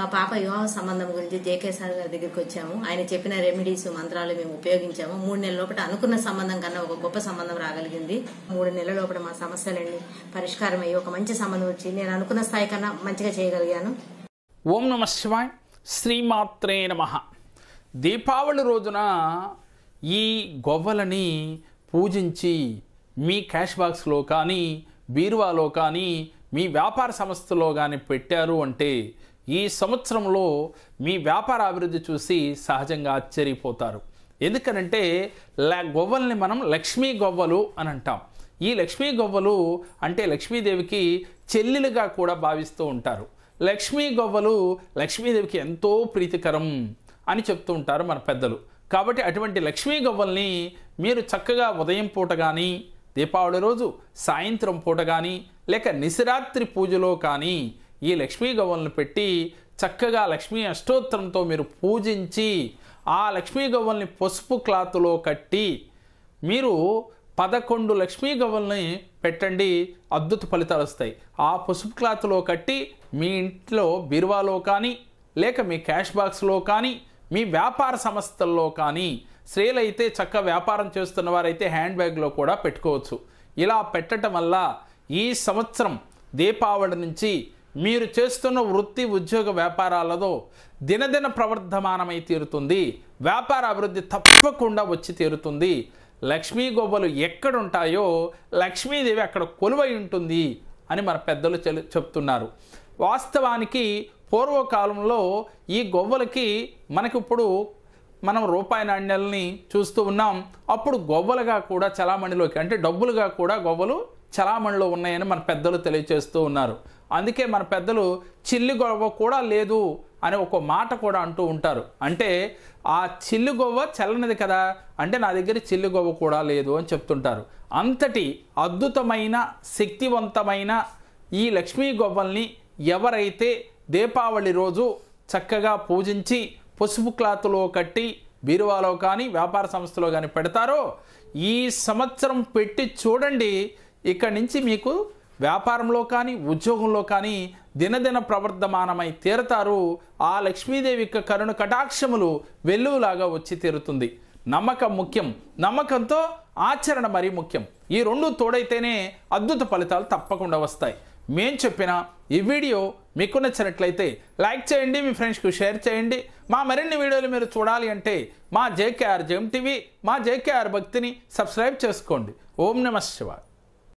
మా పాప వివాహ సంబంధం గురించి జేకే సార్ గారి దగ్గరికి వచ్చాము ఆయన చెప్పిన రెమెడీస్ మంత్రాలు మేము ఉపయోగించాము మూడు నెలల లోపల అనుకున్న సంబంధం కన్నా ఒక గొప్ప సంబంధం రాగలిగింది మూడు నెలల లోపల మా సమస్యలన్నీ పరిష్కారం అయ్యి ఒక మంచి సంబంధం వచ్చి నేను అనుకున్న స్థాయి కన్నా మంచిగా చేయగలిగాను ఓం నమ శివాయ్ శ్రీమాత్రే నమ దీపావళి రోజున ఈ గొవ్వలని పూజించి మీ క్యాష్ బాక్స్లో కానీ బీరువాలో కానీ మీ వ్యాపార సంస్థలో కానీ పెట్టారు అంటే ఈ సంవత్సరంలో మీ వ్యాపార అభివృద్ధి చూసి సహజంగా ఆశ్చర్యపోతారు ఎందుకనంటే గొవ్వల్ని మనం లక్ష్మీ గొవ్వలు అని అంటాం ఈ లక్ష్మీ గొవ్వలు అంటే లక్ష్మీదేవికి చెల్లెలుగా కూడా భావిస్తూ ఉంటారు లక్ష్మీ గొవ్వలు లక్ష్మీదేవికి ఎంతో ప్రీతికరం అని చెప్తూ ఉంటారు మన పెద్దలు కాబట్టి అటువంటి లక్ష్మీ గొవ్వల్ని మీరు చక్కగా ఉదయం పూట కానీ దీపావళి రోజు సాయంత్రం పూట కానీ లేక నిశరాత్రి పూజలో కానీ ఈ లక్ష్మీ గవ్వలను పెట్టి చక్కగా లక్ష్మీ అష్టోత్తరంతో మీరు పూజించి ఆ లక్ష్మీ గవ్వల్ని పసుపు క్లాత్లో కట్టి మీరు పదకొండు లక్ష్మీ గవ్వల్ని పెట్టండి అద్భుత ఫలితాలు వస్తాయి ఆ పసుపు క్లాత్లో కట్టి మీ ఇంట్లో బీరువాలో కానీ లేక మీ క్యాష్ బాక్స్లో కానీ మీ వ్యాపార సంస్థల్లో కానీ స్త్రీలైతే చక్క వ్యాపారం చేస్తున్న వారైతే హ్యాండ్ బ్యాగ్లో కూడా పెట్టుకోవచ్చు ఇలా పెట్టడం వల్ల ఈ సంవత్సరం దీపావళి నుంచి మీరు చేస్తున్న వృత్తి ఉద్యోగ వ్యాపారాలలో దినదిన ప్రవర్ధమానమై తీరుతుంది వ్యాపార అభివృద్ధి తప్పకుండా వచ్చి తీరుతుంది లక్ష్మీ గొవ్వలు ఎక్కడుంటాయో లక్ష్మీదేవి అక్కడ కొలువై ఉంటుంది అని మన పెద్దలు చెప్తున్నారు వాస్తవానికి పూర్వకాలంలో ఈ గొవ్వలకి మనకిప్పుడు మనం రూపాయి నాణ్యాలని చూస్తూ ఉన్నాం అప్పుడు గొవ్వలుగా కూడా చలామణిలోకి అంటే డబ్బులుగా కూడా గొవ్వలు చలామణిలో ఉన్నాయని మన పెద్దలు తెలియచేస్తూ ఉన్నారు అందుకే మన పెద్దలు చిల్లి గొవ్వ కూడా లేదు అనే ఒక మాట కూడా అంటూ ఉంటారు అంటే ఆ చిల్లు గొవ్వ చల్లనిది కదా అంటే నా దగ్గర చిల్లు గొవ్వ కూడా లేదు అని చెప్తుంటారు అంతటి అద్భుతమైన శక్తివంతమైన ఈ లక్ష్మీ గొవ్వల్ని ఎవరైతే దీపావళి రోజు చక్కగా పూజించి పసుపు క్లాత్లో కట్టి బీరువాలో కానీ వ్యాపార సంస్థలో కానీ పెడతారో ఈ సంవత్సరం పెట్టి చూడండి ఇక్కడి నుంచి మీకు వ్యాపారంలో కానీ ఉద్యోగంలో కానీ దినదిన ప్రవర్ధమానమై తీరతారు ఆ లక్ష్మీదేవి యొక్క కరుణ కటాక్షములు వెల్లువులాగా వచ్చి తీరుతుంది నమ్మకం ముఖ్యం నమ్మకంతో ఆచరణ మరీ ముఖ్యం ఈ రెండు తోడైతేనే అద్భుత ఫలితాలు తప్పకుండా వస్తాయి మేం చెప్పిన ఈ వీడియో మీకు నచ్చినట్లయితే లైక్ చేయండి మీ ఫ్రెండ్స్కి షేర్ చేయండి మా మరిన్ని వీడియోలు మీరు చూడాలి అంటే మా జేకేఆర్ జెమ్ టీవీ మా జేకేఆర్ భక్తిని సబ్స్క్రైబ్ చేసుకోండి ఓం నమ శివాయ్